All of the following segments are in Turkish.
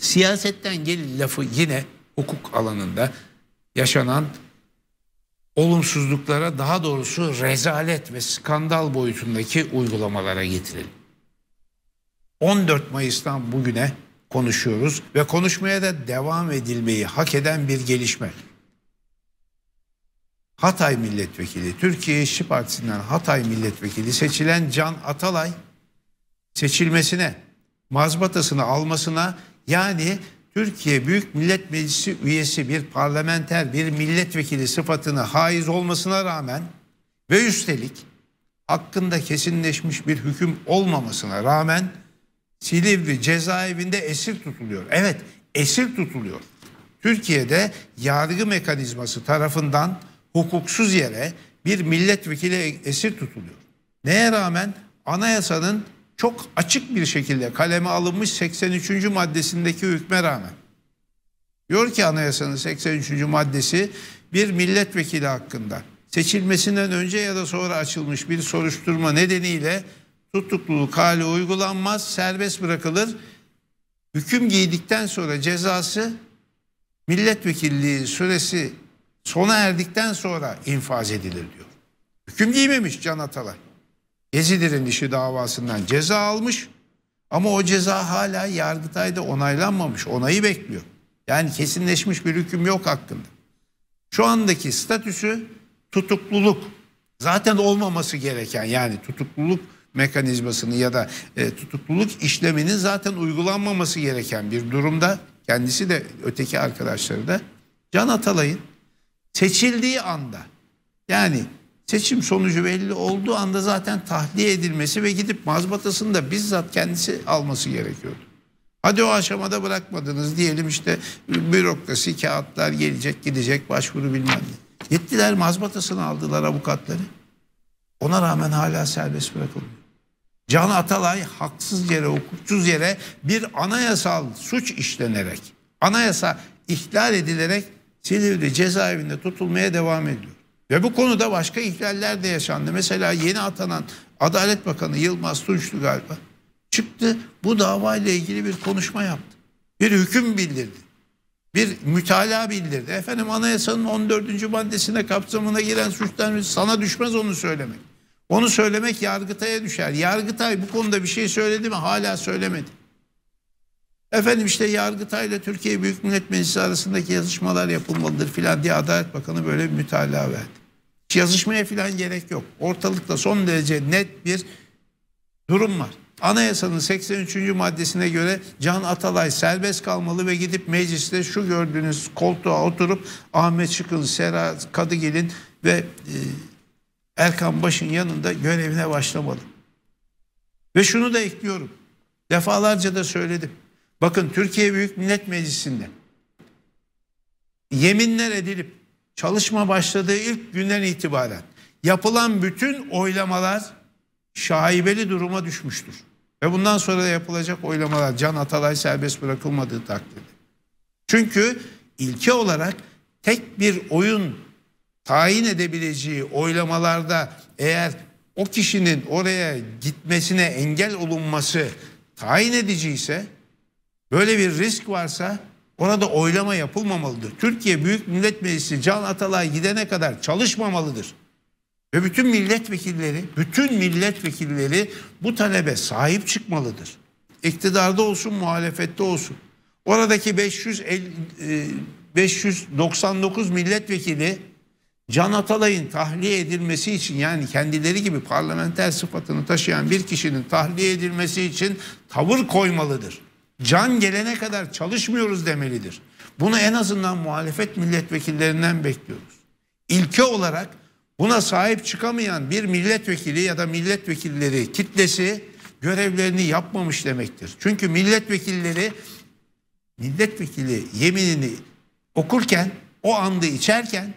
Siyasetten gelir lafı yine hukuk alanında yaşanan olumsuzluklara daha doğrusu rezalet ve skandal boyutundaki uygulamalara getirelim. 14 Mayıs'tan bugüne konuşuyoruz ve konuşmaya da devam edilmeyi hak eden bir gelişme. Hatay Milletvekili, Türkiye İşçi Partisi'nden Hatay Milletvekili seçilen Can Atalay seçilmesine, mazbatasını almasına yani Türkiye Büyük Millet Meclisi üyesi bir parlamenter bir milletvekili sıfatına haiz olmasına rağmen ve üstelik hakkında kesinleşmiş bir hüküm olmamasına rağmen Silivri cezaevinde esir tutuluyor. Evet esir tutuluyor. Türkiye'de yargı mekanizması tarafından hukuksuz yere bir milletvekili esir tutuluyor. Neye rağmen anayasanın çok açık bir şekilde kaleme alınmış 83. maddesindeki hükme rağmen. Diyor ki anayasanın 83. maddesi bir milletvekili hakkında seçilmesinden önce ya da sonra açılmış bir soruşturma nedeniyle tutukluluk hali uygulanmaz, serbest bırakılır. Hüküm giydikten sonra cezası milletvekilliği süresi sona erdikten sonra infaz edilir diyor. Hüküm giymemiş Can Atalay. Gezi direnişi davasından ceza almış ama o ceza hala Yargıtay'da onaylanmamış. Onayı bekliyor. Yani kesinleşmiş bir hüküm yok hakkında. Şu andaki statüsü tutukluluk. Zaten olmaması gereken yani tutukluluk mekanizmasını ya da e, tutukluluk işleminin zaten uygulanmaması gereken bir durumda kendisi de öteki arkadaşları da Can Atalay'ın seçildiği anda yani seçim sonucu belli olduğu anda zaten tahliye edilmesi ve gidip mazbatasını da bizzat kendisi alması gerekiyordu. Hadi o aşamada bırakmadınız diyelim işte bürokrasi, kağıtlar gelecek gidecek başvuru bilmem ne. Gittiler mazbatasını aldılar avukatları. Ona rağmen hala serbest bırakılmıyor. Can Atalay haksız yere, hukuksuz yere bir anayasal suç işlenerek, anayasa ihlal edilerek Silivri cezaevinde tutulmaya devam ediyor. Ve bu konuda başka ihlaller de yaşandı. Mesela yeni atanan Adalet Bakanı Yılmaz Tunçlu galiba çıktı bu davayla ilgili bir konuşma yaptı. Bir hüküm bildirdi. Bir mütalaa bildirdi. Efendim anayasanın 14. maddesine kapsamına giren suçlar sana düşmez onu söylemek. Onu söylemek Yargıtay'a düşer. Yargıtay bu konuda bir şey söyledi mi hala söylemedi. Efendim işte ile Türkiye Büyük Millet Meclisi arasındaki yazışmalar yapılmalıdır filan diye Adalet Bakanı böyle bir mütalaa verdi. Hiç yazışmaya filan gerek yok. Ortalıkta son derece net bir durum var. Anayasanın 83. maddesine göre Can Atalay serbest kalmalı ve gidip mecliste şu gördüğünüz koltuğa oturup Ahmet Şıkın, Sera Kadıgil'in ve e, Erkan Baş'ın yanında görevine başlamalı. Ve şunu da ekliyorum. Defalarca da söyledim. Bakın Türkiye Büyük Millet Meclisi'nde yeminler edilip çalışma başladığı ilk günden itibaren yapılan bütün oylamalar şaibeli duruma düşmüştür. Ve bundan sonra da yapılacak oylamalar Can Atalay serbest bırakılmadığı takdirde. Çünkü ilke olarak tek bir oyun tayin edebileceği oylamalarda eğer o kişinin oraya gitmesine engel olunması tayin ediciyse Böyle bir risk varsa ona da oylama yapılmamalıdır. Türkiye Büyük Millet Meclisi Can Atalay gidene kadar çalışmamalıdır. Ve bütün milletvekilleri, bütün milletvekilleri bu talebe sahip çıkmalıdır. İktidarda olsun, muhalefette olsun. Oradaki 500 599 e, milletvekili Can Atalay'ın tahliye edilmesi için yani kendileri gibi parlamenter sıfatını taşıyan bir kişinin tahliye edilmesi için tavır koymalıdır can gelene kadar çalışmıyoruz demelidir. Bunu en azından muhalefet milletvekillerinden bekliyoruz. İlke olarak buna sahip çıkamayan bir milletvekili ya da milletvekilleri kitlesi görevlerini yapmamış demektir. Çünkü milletvekilleri milletvekili yeminini okurken o andı içerken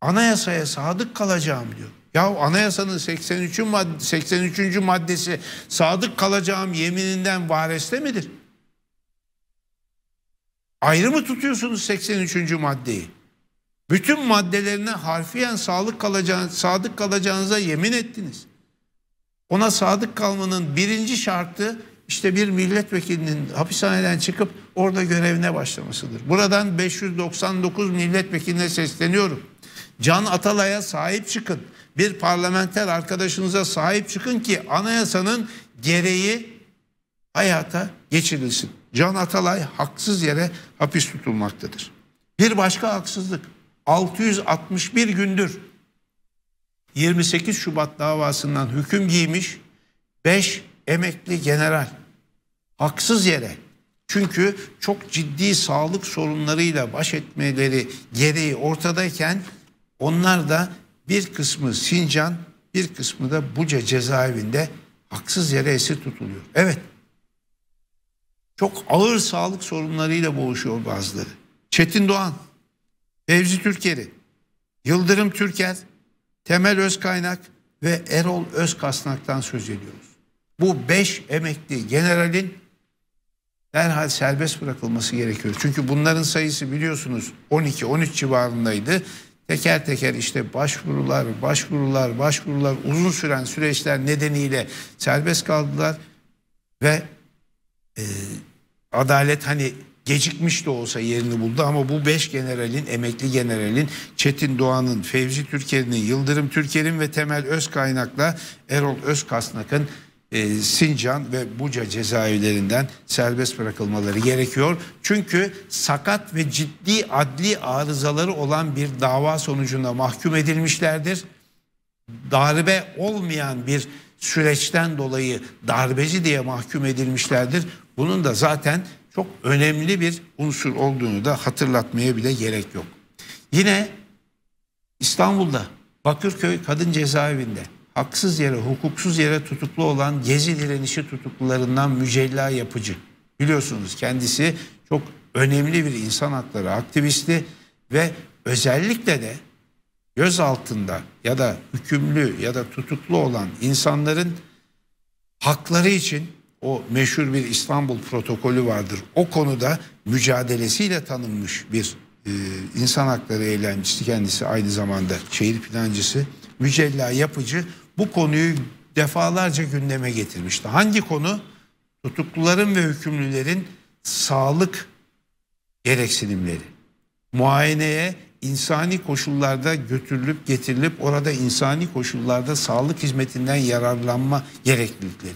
anayasaya sadık kalacağım diyor. Ya anayasanın 83. Madde, 83. maddesi sadık kalacağım yemininden vareste midir? Ayrı mı tutuyorsunuz 83. maddeyi? Bütün maddelerine harfiyen sağlık kalacağınız, sadık kalacağınıza yemin ettiniz. Ona sadık kalmanın birinci şartı işte bir milletvekilinin hapishaneden çıkıp orada görevine başlamasıdır. Buradan 599 milletvekiline sesleniyorum. Can Atalay'a sahip çıkın bir parlamenter arkadaşınıza sahip çıkın ki anayasanın gereği hayata geçirilsin. Can Atalay haksız yere hapis tutulmaktadır. Bir başka haksızlık 661 gündür 28 Şubat davasından hüküm giymiş 5 emekli general haksız yere çünkü çok ciddi sağlık sorunlarıyla baş etmeleri gereği ortadayken onlar da bir kısmı Sincan, bir kısmı da Buca cezaevinde haksız yere esir tutuluyor. Evet, çok ağır sağlık sorunlarıyla boğuşuyor bazıları. Çetin Doğan, Fevzi Türkeri, Yıldırım Türker, Temel Özkaynak ve Erol Özkasnak'tan söz ediyoruz. Bu beş emekli generalin derhal serbest bırakılması gerekiyor. Çünkü bunların sayısı biliyorsunuz 12-13 civarındaydı teker teker işte başvurular, başvurular, başvurular uzun süren süreçler nedeniyle serbest kaldılar ve e, adalet hani gecikmiş de olsa yerini buldu ama bu beş generalin, emekli generalin, Çetin Doğan'ın, Fevzi Türker'in, Yıldırım Türker'in ve Temel Öz Kaynak'la Erol Özkasnak'ın e, Sincan ve Buca cezaevlerinden serbest bırakılmaları gerekiyor. Çünkü sakat ve ciddi adli arızaları olan bir dava sonucunda mahkum edilmişlerdir. Darbe olmayan bir süreçten dolayı darbeci diye mahkum edilmişlerdir. Bunun da zaten çok önemli bir unsur olduğunu da hatırlatmaya bile gerek yok. Yine İstanbul'da Bakırköy Kadın Cezaevinde haksız yere, hukuksuz yere tutuklu olan Gezi direnişi tutuklularından mücella yapıcı. Biliyorsunuz kendisi çok önemli bir insan hakları aktivisti ve özellikle de göz altında ya da hükümlü ya da tutuklu olan insanların hakları için o meşhur bir İstanbul protokolü vardır. O konuda mücadelesiyle tanınmış bir e, insan hakları eylemcisi kendisi aynı zamanda şehir plancısı. Mücella Yapıcı bu konuyu defalarca gündeme getirmişti. Hangi konu? Tutukluların ve hükümlülerin sağlık gereksinimleri. Muayeneye insani koşullarda götürülüp getirilip orada insani koşullarda sağlık hizmetinden yararlanma gereklilikleri.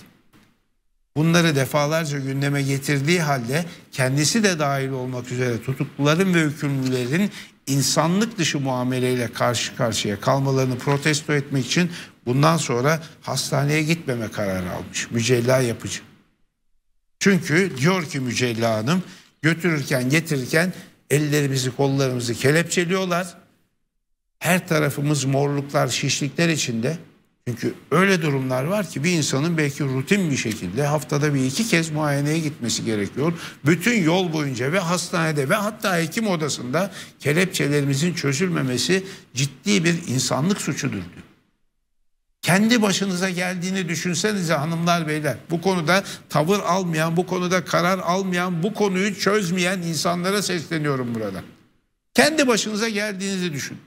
Bunları defalarca gündeme getirdiği halde kendisi de dahil olmak üzere tutukluların ve hükümlülerin insanlık dışı muameleyle karşı karşıya kalmalarını protesto etmek için bundan sonra hastaneye gitmeme kararı almış Mücella Yapıcı. Çünkü diyor ki Mücella Hanım götürürken getirirken ellerimizi kollarımızı kelepçeliyorlar. Her tarafımız morluklar şişlikler içinde. Çünkü öyle durumlar var ki bir insanın belki rutin bir şekilde haftada bir iki kez muayeneye gitmesi gerekiyor. Bütün yol boyunca ve hastanede ve hatta hekim odasında kelepçelerimizin çözülmemesi ciddi bir insanlık suçudur diyor. Kendi başınıza geldiğini düşünsenize hanımlar beyler. Bu konuda tavır almayan, bu konuda karar almayan, bu konuyu çözmeyen insanlara sesleniyorum burada. Kendi başınıza geldiğinizi düşünün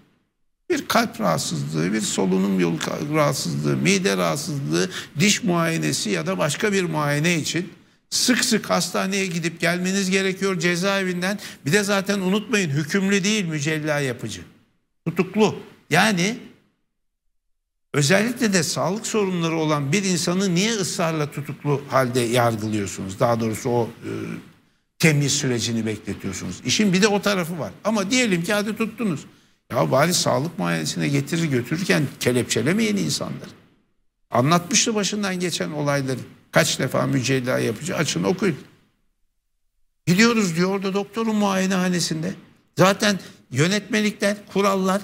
bir kalp rahatsızlığı, bir solunum yolu rahatsızlığı, mide rahatsızlığı, diş muayenesi ya da başka bir muayene için sık sık hastaneye gidip gelmeniz gerekiyor cezaevinden. Bir de zaten unutmayın hükümlü değil mücella yapıcı. Tutuklu. Yani özellikle de sağlık sorunları olan bir insanı niye ısrarla tutuklu halde yargılıyorsunuz? Daha doğrusu o e, temiz sürecini bekletiyorsunuz. İşin bir de o tarafı var. Ama diyelim ki hadi tuttunuz. Ya bari sağlık muayenesine getirir götürürken kelepçelemeyin insanlar? Anlatmıştı başından geçen olayları. Kaç defa mücella yapıcı açın okuyun. Gidiyoruz diyor orada doktorun muayenehanesinde. Zaten yönetmelikler, kurallar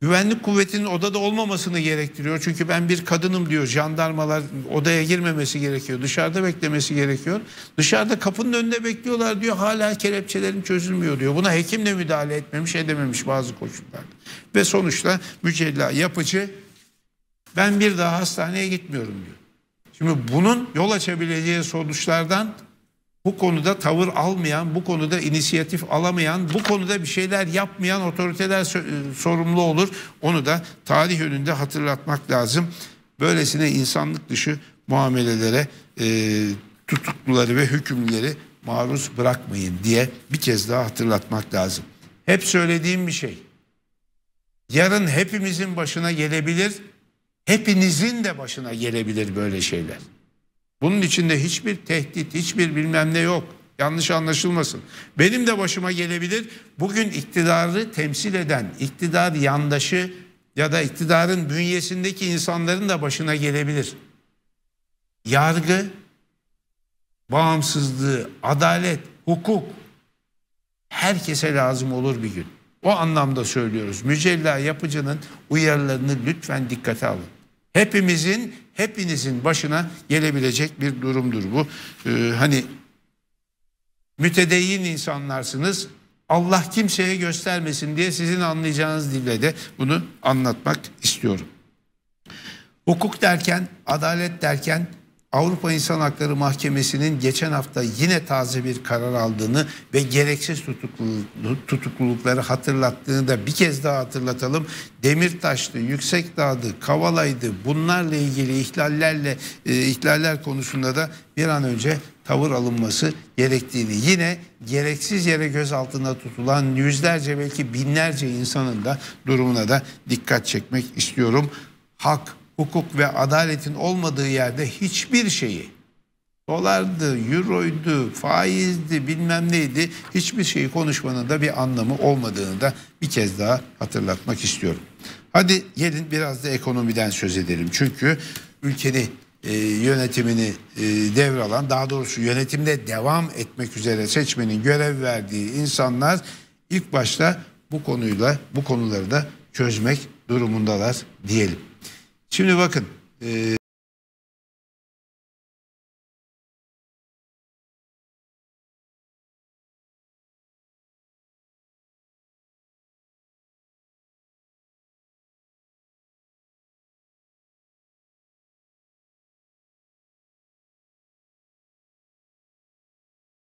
Güvenlik kuvvetinin odada olmamasını gerektiriyor. Çünkü ben bir kadınım diyor. Jandarmalar odaya girmemesi gerekiyor. Dışarıda beklemesi gerekiyor. Dışarıda kapının önünde bekliyorlar diyor. Hala kelepçelerim çözülmüyor diyor. Buna hekim de müdahale etmemiş edememiş bazı koşullarda. Ve sonuçta mücella yapıcı ben bir daha hastaneye gitmiyorum diyor. Şimdi bunun yol açabileceği sonuçlardan bu konuda tavır almayan, bu konuda inisiyatif alamayan, bu konuda bir şeyler yapmayan otoriteler e, sorumlu olur. Onu da tarih önünde hatırlatmak lazım. Böylesine insanlık dışı muamelelere e, tutukluları ve hükümlüleri maruz bırakmayın diye bir kez daha hatırlatmak lazım. Hep söylediğim bir şey. Yarın hepimizin başına gelebilir, hepinizin de başına gelebilir böyle şeyler. Bunun içinde hiçbir tehdit, hiçbir bilmem ne yok. Yanlış anlaşılmasın. Benim de başıma gelebilir. Bugün iktidarı temsil eden, iktidar yandaşı ya da iktidarın bünyesindeki insanların da başına gelebilir. Yargı, bağımsızlığı, adalet, hukuk herkese lazım olur bir gün. O anlamda söylüyoruz. Mücella yapıcının uyarılarını lütfen dikkate alın hepimizin, hepinizin başına gelebilecek bir durumdur bu. Ee, hani mütedeyyin insanlarsınız. Allah kimseye göstermesin diye sizin anlayacağınız dille de bunu anlatmak istiyorum. Hukuk derken, adalet derken Avrupa İnsan Hakları Mahkemesi'nin geçen hafta yine taze bir karar aldığını ve gereksiz tutukluluk, tutuklulukları hatırlattığını da bir kez daha hatırlatalım. Demirtaş'tı, Yüksekdağ'dı, Kavala'ydı bunlarla ilgili ihlallerle e, ihlaller konusunda da bir an önce tavır alınması gerektiğini yine gereksiz yere gözaltında tutulan yüzlerce belki binlerce insanın da durumuna da dikkat çekmek istiyorum. Hak hukuk ve adaletin olmadığı yerde hiçbir şeyi dolardı, euroydu, faizdi, bilmem neydi hiçbir şeyi konuşmanın da bir anlamı olmadığını da bir kez daha hatırlatmak istiyorum. Hadi gelin biraz da ekonomiden söz edelim. Çünkü ülkenin e, yönetimini e, devralan daha doğrusu yönetimde devam etmek üzere seçmenin görev verdiği insanlar ilk başta bu konuyla bu konuları da çözmek durumundalar diyelim. Şimdi bakın e,